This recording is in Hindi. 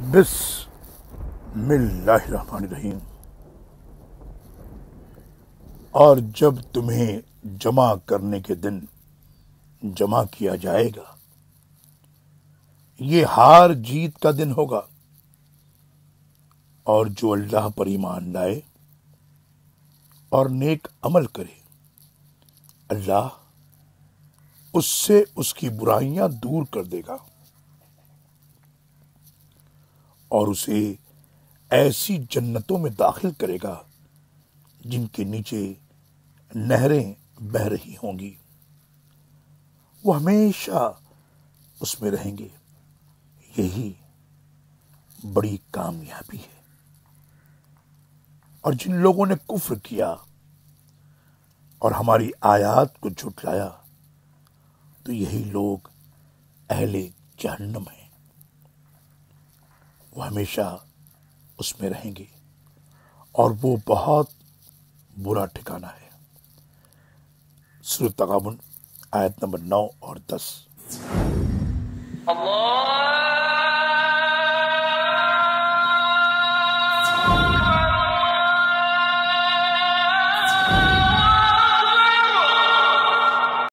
बिस्मिल्लाहिर्रहमानिर्रहीम और जब तुम्हें जमा करने के दिन जमा किया जाएगा ये हार जीत का दिन होगा और जो अल्लाह पर ईमान लाए और नेक अमल करे अल्लाह उससे उसकी बुराइयां दूर कर देगा और उसे ऐसी जन्नतों में दाखिल करेगा जिनके नीचे नहरें बह रही होंगी वो हमेशा उसमें रहेंगे यही बड़ी कामयाबी है और जिन लोगों ने कुफ्र किया और हमारी आयात को झुटलाया तो यही लोग अहले जहन्नम हैं वो हमेशा उसमें रहेंगी और वो बहुत बुरा ठिकाना है सूरत तगाबन आयत नंबर नौ और दस अल्लाह